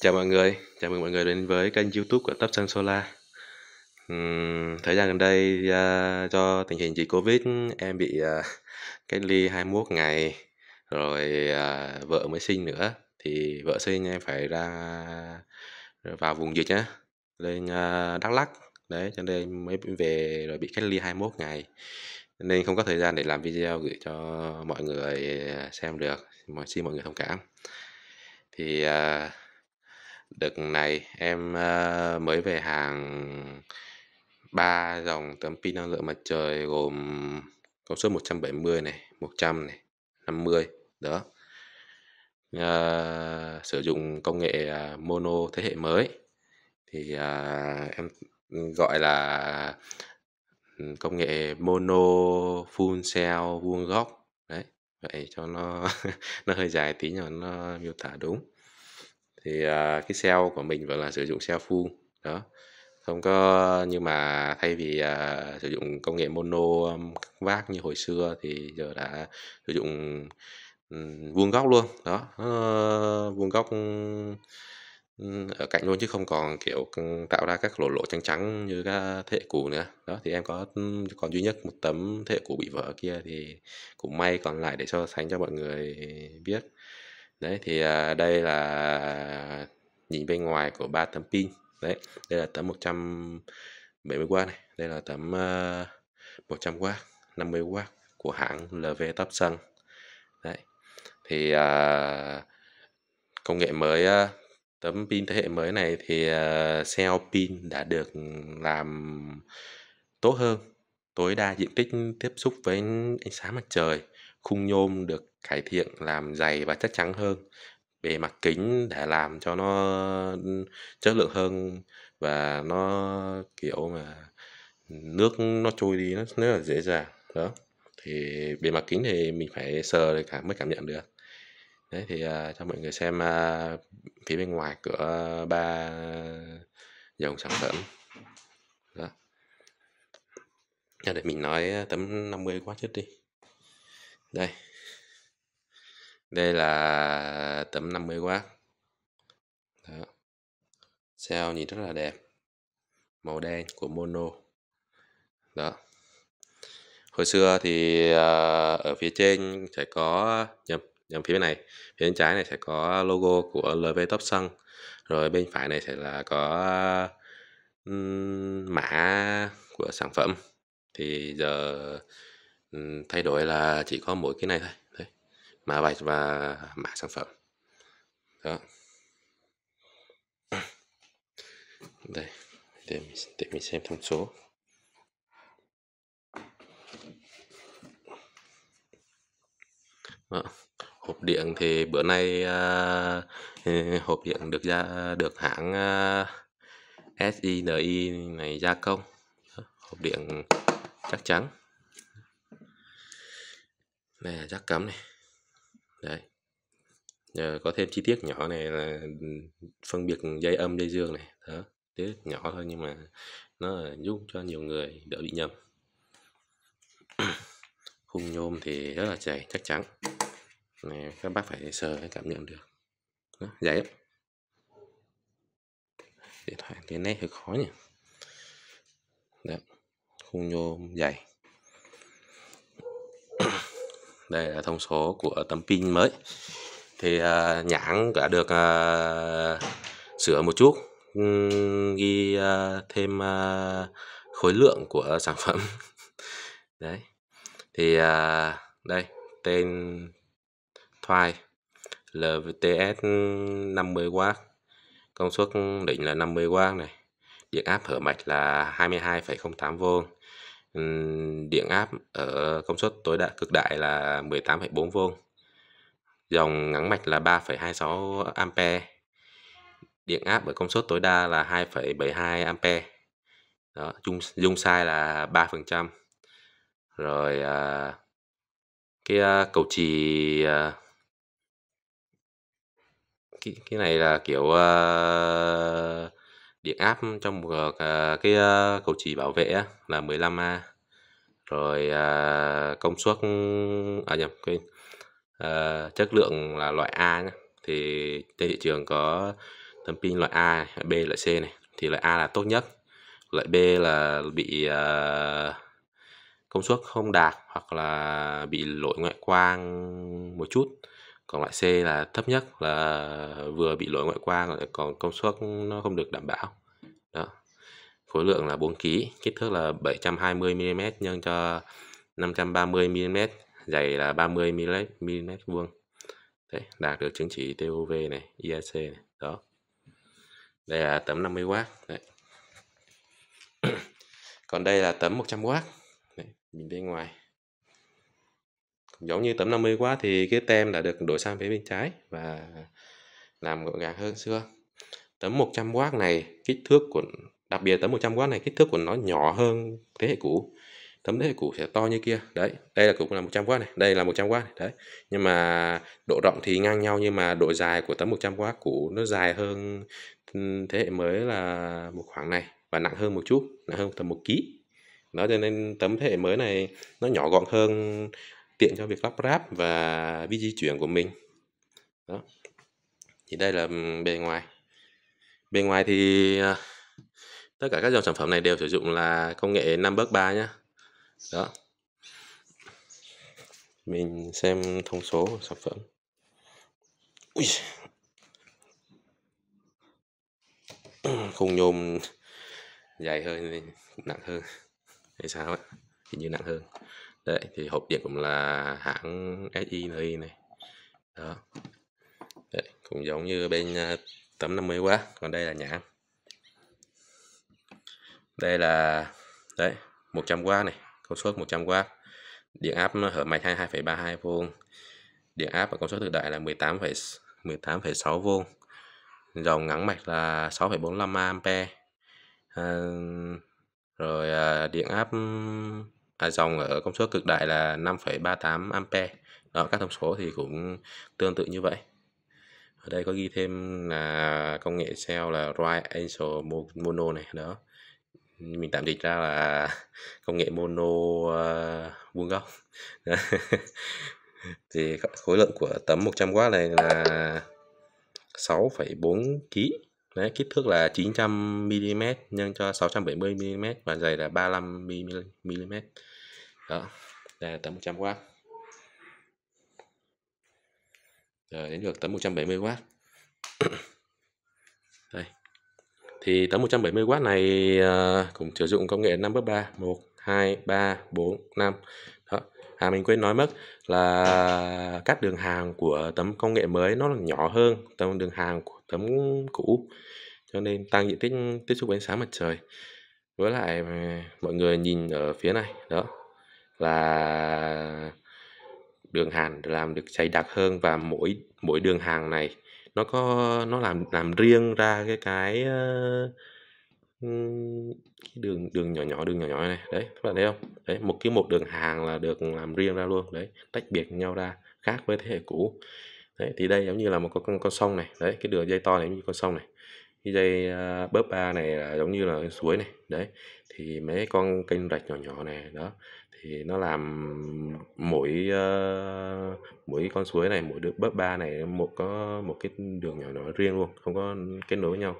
Chào mọi người, chào mừng mọi người đến với kênh youtube của Tấp Sun Solar uhm, Thời gian gần đây uh, do tình hình dịch Covid em bị uh, cách ly 21 ngày Rồi uh, vợ mới sinh nữa Thì vợ sinh em phải ra vào vùng dịch nhá Lên uh, Đắk Lắc Đấy cho nên mới về rồi bị cách ly 21 ngày nên không có thời gian để làm video gửi cho mọi người xem được mà xin mọi người thông cảm thì uh, Đợt này em ờ, mới về hàng ba dòng tấm pin năng lượng mặt trời gồm công suất 170 này, 100 này, 50 đó. Ờ, sử dụng công nghệ à, mono thế hệ mới thì à, em gọi là ừ, công nghệ mono full cell vuông góc đấy vậy cho nó nó hơi dài tí nhưng mà nó miêu tả đúng thì uh, cái SEO của mình vẫn là sử dụng SEO full đó không có nhưng mà thay vì uh, sử dụng công nghệ mono um, vác như hồi xưa thì giờ đã sử dụng um, vuông góc luôn đó uh, vuông góc ở cạnh luôn chứ không còn kiểu tạo ra các lỗ lỗ trắng trắng như các thế hệ cũ nữa đó thì em có còn duy nhất một tấm thế hệ cũ bị vỡ kia thì cũng may còn lại để so sánh cho mọi người biết đấy thì à, đây là nhìn bên ngoài của ba tấm pin đấy đây là tấm 170W này đây là tấm uh, 100W 50W của hãng LV top sun đấy thì uh, công nghệ mới uh, tấm pin thế hệ mới này thì uh, ờ, cell pin đã được làm tốt hơn tối đa diện tích tiếp xúc với ánh sáng mặt trời khung nhôm được cải thiện làm dày và chắc chắn hơn bề mặt kính để làm cho nó ừ, chất lượng hơn và nó kiểu mà ừ, nước nó trôi đi nó rất là dễ dàng đó thì bề mặt kính thì mình phải sờ để cả mới cảm nhận được đấy thì uh, cho mọi người xem uh, phía bên ngoài cửa ba dòng sản phẩm đó để mình nói tấm 50 quá chút đi đây đây là tấm 50W Đó. sao nhìn rất là đẹp màu đen của mono đó hồi xưa thì ờ, ở phía trên sẽ có nhầm nhầm phía bên này phía bên trái này sẽ có logo của LV Top Sun rồi bên phải này sẽ là có mã của sản phẩm thì giờ thay đổi là chỉ có mỗi cái này thôi mã vạch và mã sản phẩm đó đây để mình, để mình xem thông số đó. hộp điện thì bữa nay uh, hộp điện được ra được hãng uh, à, SINI này gia công đó. hộp điện chắc chắn đây là giác cắm này đấy Giờ có thêm chi tiết nhỏ này là ừ, phân biệt dây âm dây dương này đó tiết nhỏ thôi nhưng mà nó giúp cho nhiều người đỡ bị nhầm khung nhôm thì rất là dày chắc chắn này các bác phải sờ để cảm nhận được đó, dày lắm điện thoại tiếng này hơi khó nhỉ đó, khung nhôm dày đây là thông số của tấm pin mới thì à, nhãn đã được à, sửa một chút ghi à, thêm à, khối lượng của sản phẩm đấy thì à, đây tên Thoai LVTS 50W công suất định là 50W này điện áp hở mạch là 22,08V điện áp ở công suất tối đại cực đại là 18,4V. Dòng ngắn mạch là 3,26A. Điện áp ở công suất tối đa là 2,72A. Đó, dung, dung sai là 3%. Rồi à, cái à, cầu trì à, cái, cái này là kiểu uh, điện áp trong một à, cái à, cầu chỉ bảo vệ á, là 15A rồi à, công suất à nhầm quên à, chất lượng là loại A nhé thì trên thị trường có tấm pin loại A loại B loại C này thì loại A là tốt nhất loại B là bị à, công suất không đạt hoặc là bị lỗi ngoại quang một chút còn loại C là thấp nhất là vừa bị lỗi ngoại quang còn công suất nó không được đảm bảo đó khối lượng là 4 kg kích thước là 720 mm nhân cho 530 mm dày là 30 mm vuông đấy đạt được chứng chỉ TUV này IAC này đó đây là tấm 50W đấy. còn đây là tấm 100W đấy, mình bên ngoài giống như tấm 50 quá thì cái tem đã được đổi sang phía bên trái và làm gọn gàng hơn xưa tấm 100W này kích thước của đặc biệt tấm 100W này kích thước của nó nhỏ hơn thế hệ cũ tấm thế hệ cũ sẽ to như kia đấy đây là cũng là 100W này đây là 100W này. đấy nhưng mà độ rộng thì ngang nhau nhưng mà độ dài của tấm 100W cũ nó dài hơn ừ, thế hệ mới là một khoảng này và nặng hơn một chút nặng hơn tầm một ký đó cho nên tấm thế hệ mới này nó nhỏ gọn hơn tiện cho việc lắp ráp và di chuyển của mình đó thì đây là bề ngoài bề ngoài thì à, tất cả các dòng sản phẩm này đều sử dụng là công nghệ năm bước ba nhá đó mình xem thông số của sản phẩm Ui. khung nhôm dày hơn nặng hơn hay sao ấy thì như nặng hơn đấy thì hộp điện cũng là hãng SINI này đó đấy, cũng giống như bên à, tấm 50 quá còn đây là nhãn đây là đấy 100W này công suất 100W điện áp ở mạch 22,32V điện áp và công suất thực đại là 18, 18,6V dòng ngắn mạch là 6,45A à, ờ, rồi à, điện áp à, dòng ở công suất cực đại là 5,38 ampe đó các thông số thì cũng tương tự như vậy ở đây có ghi thêm là công nghệ cell là right angel mono này đó mình tạm dịch ra là công nghệ mono uh, vuông góc thì khối lượng của tấm 100W này là 6,4 kg Đấy, kích thước là 900 mm nhân cho 670 mm và dày là 35 mm. Đó. Đây là tấm 100W. Rồi đến được tấm 170W. Đây. Thì tấm 170W này ờ, cũng sử dụng công nghệ 5 bước 3, 1 2 3 4 5 à mình quên nói mất là các đường hàng của tấm công nghệ mới nó là nhỏ hơn tấm đường hàng của tấm cũ cho nên tăng diện tích tiếp xúc với ánh sáng mặt trời với lại à, mọi người nhìn ở phía này đó là đường hàn làm được dày đặc hơn và mỗi mỗi đường hàng này nó có nó làm làm riêng ra cái cái uh, cái đường đường nhỏ nhỏ đường nhỏ nhỏ này đấy các bạn thấy không đấy một cái một đường hàng là được làm riêng ra luôn đấy tách biệt nhau ra khác với thế hệ cũ đấy thì đây giống như là một con con sông này đấy cái đường dây to này giống như con sông này cái dây uh, bớp ba này là giống như là suối này đấy thì mấy con kênh rạch nhỏ nhỏ này đó thì nó làm mỗi uh, mỗi con suối này mỗi đường bớp ba này một có một cái đường nhỏ nhỏ riêng luôn không có kết nối với nhau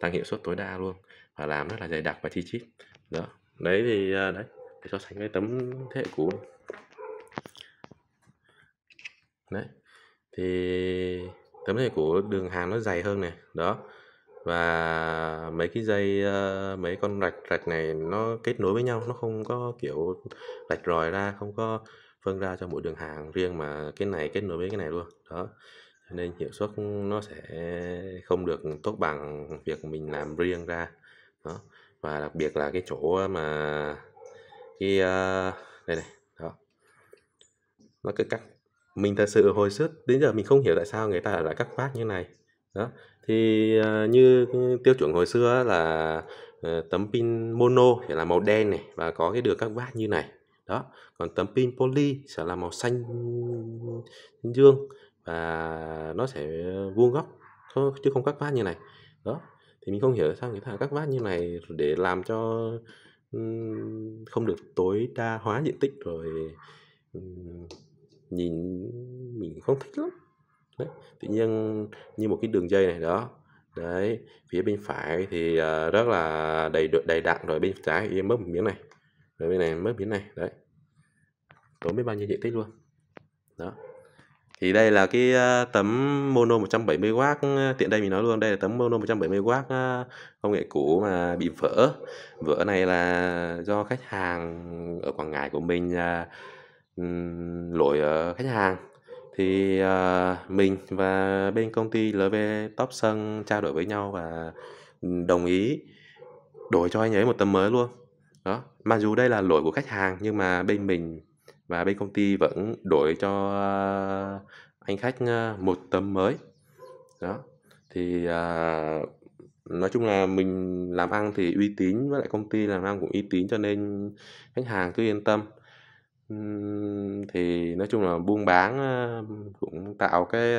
tăng hiệu suất tối đa luôn và làm rất là dày đặc và chi chít đó đấy thì à, đấy để so sánh với tấm thế hệ cũ đấy thì tấm này của đường hàng nó dày hơn này đó và mấy cái dây à, mấy con rạch rạch này nó kết nối với nhau nó không có kiểu rạch ròi ra không có phân ra cho mỗi đường hàng riêng mà cái này kết nối với cái này luôn đó nên hiệu suất nó sẽ không được tốt bằng việc mình làm riêng ra đó và đặc biệt là cái chỗ mà cái uh, đây này đó nó cứ cắt mình thật sự hồi sức đến giờ mình không hiểu tại sao người ta lại cắt phát như này đó thì uh, như tiêu chuẩn hồi xưa là uh, tấm pin mono sẽ là màu đen này và có cái đường cắt vát như này đó còn tấm pin poly sẽ là màu xanh dương và nó sẽ vuông góc chứ không cắt vát như này đó thì mình không hiểu sao người ta cắt vát như này để làm cho không được tối đa hóa diện tích rồi nhìn mình không thích lắm đấy. tự nhiên như một cái đường dây này đó đấy phía bên phải thì à, rất là đầy đầy đặn rồi bên trái thì mất một miếng này rồi bên này mất miếng này đấy tốn biết bao nhiêu diện tích luôn đó thì đây là cái ờ, tấm mono 170W ờ, tiện đây mình nói luôn đây là tấm mono 170W ờ, công nghệ cũ mà bị vỡ vỡ này là do khách hàng ở Quảng Ngãi của mình à, lỗi khách hàng thì mình và bên công ty LV Top sun trao đổi với nhau và đồng ý đổi cho anh ấy một tấm mới luôn đó mặc dù đây là lỗi của khách hàng nhưng mà bên mình và bên công ty vẫn đổi cho à, anh khách à, một tấm mới đó thì à, nói chung là mình làm ăn thì uy tín với lại công ty làm ăn cũng uy tín cho nên khách hàng cứ yên tâm thì nói chung là buôn bán à, cũng tạo cái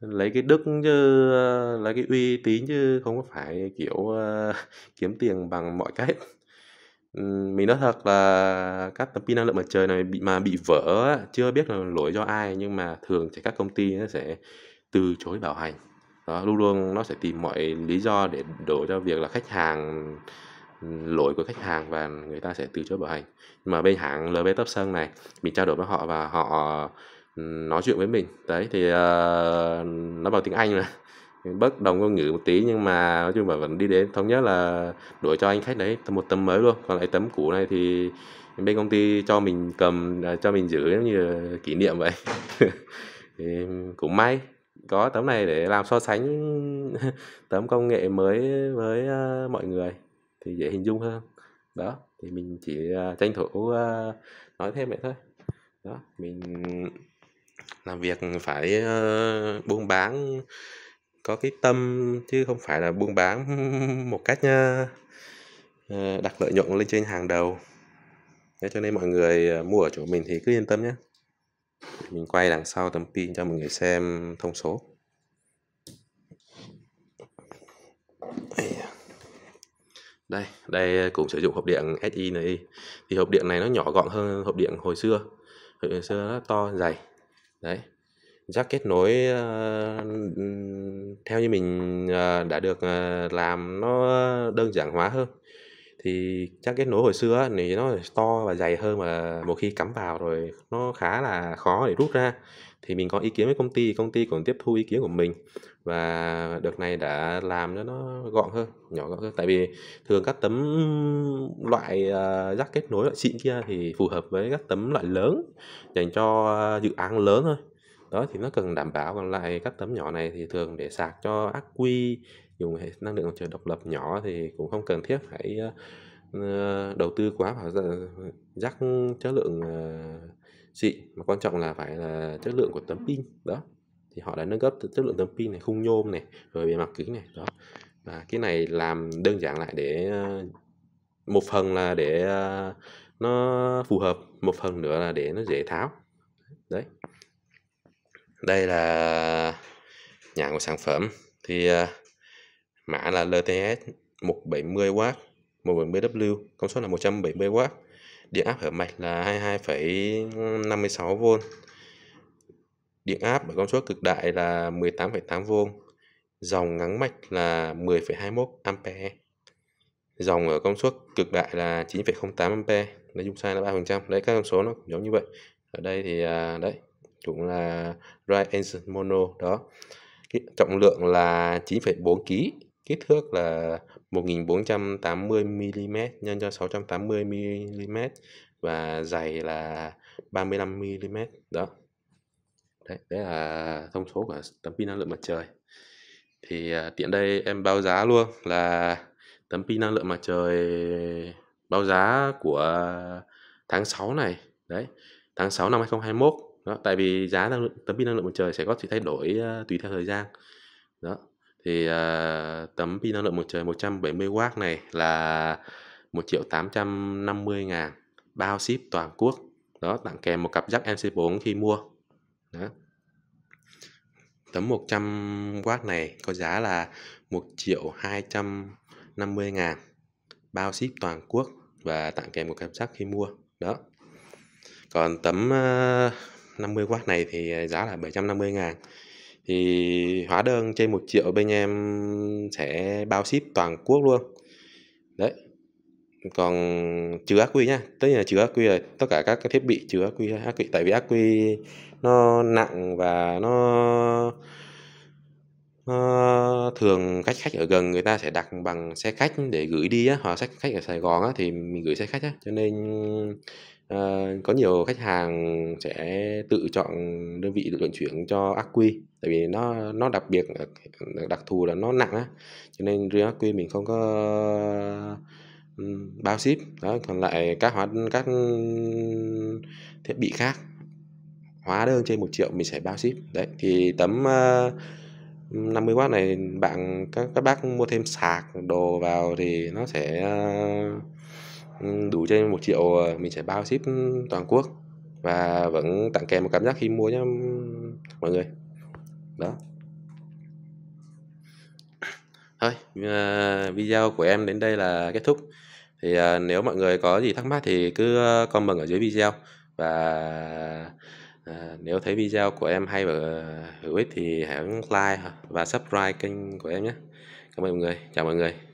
lấy cái đức chứ lấy cái uy tín chứ không có phải kiểu kiếm tiền bằng mọi cách mình nói thật là các tấm pin năng lượng mặt trời này bị mà bị vỡ chưa biết là lỗi do ai nhưng mà thường thì các công ty nó sẽ từ chối bảo hành. Đó, luôn luôn nó sẽ tìm mọi lý do để đổ cho việc là khách hàng lỗi của khách hàng và người ta sẽ từ chối bảo hành. Nhưng mà bên hãng LV Thompson này, mình trao đổi với họ và họ, nói chuyện với mình. Đấy, thì, ờ, nói bằng tiếng Anh mà bất đồng ngôn ngữ một tí nhưng mà nói chung là vẫn đi đến thống nhất là đổi cho anh khách đấy một tấm mới luôn còn lại tấm cũ này thì bên công ty cho mình cầm à, cho mình giữ giống như kỷ niệm vậy thì cũng may có tấm này để làm so sánh tấm công nghệ mới với à, mọi người thì dễ hình dung hơn đó thì mình chỉ à, tranh thủ nói thêm vậy thôi đó mình làm việc phải buôn bán có cái tâm chứ không phải là buôn bán một cách ờ, ờ, đặt lợi nhuận lên trên hàng đầu Thế cho nên mọi người ờ, mua ở chỗ mình thì cứ yên tâm nhé mình quay đằng sau tấm pin cho mọi người xem thông số đây đây cũng sử dụng hộp điện SINI thì hộp điện này nó nhỏ gọn hơn hộp điện hồi xưa hồi xưa nó to dày đấy Jack kết nối, ơ, ờ, theo như mình, ờ, đã được, ờ, làm nó đơn giản hóa hơn. Thì Jack kết nối hồi xưa thì nó to và dày hơn mà một khi cắm vào rồi nó khá là khó để rút ra. Thì mình có ý kiến với công ty, công ty cũng tiếp thu ý kiến của mình và đợt này đã làm cho nó gọn hơn, nhỏ gọn hơn. Tại vì thường các tấm loại, ờ, Jack kết nối loại xịn kia thì phù hợp với các tấm loại lớn, dành cho dự án lớn thôi đó thì nó cần đảm bảo còn lại các tấm nhỏ này thì thường để sạc cho ắc quy dùng hệ năng lượng mặt trời độc lập nhỏ thì cũng không cần thiết phải ờ, ờ, đầu tư quá vào rắc chất lượng ờ, xịn mà quan trọng là phải là chất lượng của tấm pin đó thì họ đã nâng cấp chất lượng tấm pin này khung nhôm này rồi bề mặt cứng này đó và cái này làm đơn giản lại để một phần là để nó phù hợp một phần nữa là để nó dễ tháo đấy đây là nhãn của sản phẩm thì uh, mã là LTS 170W 170W công suất là 170W điện áp ở mạch là 22,56V điện áp ở công suất cực đại là 18,8V dòng ngắn mạch là 10,21A dòng ở công suất cực đại là 9,08A nó dung sai là 3% đấy các con số nó giống như vậy ở đây thì à, đấy cũng là dry Engine Mono đó trọng lượng là 9,4 kg kích thước là 1480 mm nhân cho 680 mm và dày là 35 mm đó đấy, đấy là thông số của tấm pin năng lượng mặt trời thì à, tiện đây em báo giá luôn là tấm pin năng lượng mặt trời báo giá của tháng 6 này đấy tháng 6 năm 2021 đó tại vì giá năng lượng tấm pin năng lượng mặt trời sẽ có sự thay đổi uh, tùy theo thời gian đó thì uh, tấm pin năng lượng mặt trời 170W này là 1 triệu 850 ngàn bao ship toàn quốc đó tặng kèm một cặp jack MC4 khi mua đó. tấm 100W này có giá là 1 triệu 250 ngàn bao ship toàn quốc và tặng kèm một cặp jack khi mua đó còn tấm uh, 50W này thì à, giá là 750 ngàn thì hóa đơn trên 1 triệu bên em sẽ bao ship toàn quốc luôn đấy còn chứa ác quy nhá tất nhiên là chứa ác quy rồi tất cả các thiết bị chứa ác quy ác quy tại vì ác quy nó nặng và nó nó thường khách khách ở gần người ta sẽ đặt bằng xe khách để gửi đi á hoặc sách khách ở Sài Gòn á thì mình gửi xe khách á cho nên Ờ, có nhiều khách hàng sẽ tự chọn đơn vị vận chuyển cho ác quy tại vì nó nó đặc biệt đặc thù là nó nặng á cho nên riêng ác quy mình không có bao ship đó còn lại các hóa các thiết bị khác hóa đơn trên một triệu mình sẽ bao ship đấy thì tấm uh, ờ, 50W này bạn các các bác mua thêm sạc đồ vào thì nó sẽ uh, đủ trên một triệu ờ, mình sẽ bao ship toàn quốc và vẫn tặng kèm một cảm giác khi mua nhé mọi người đó thôi ờ, video của em đến đây là kết thúc thì ờ, nếu mọi người có gì thắc mắc thì cứ comment ở dưới video và nếu thấy video của em hay và hữu ích thì hãy like và subscribe kênh của em nhé. Cảm ơn mọi người, chào mọi người.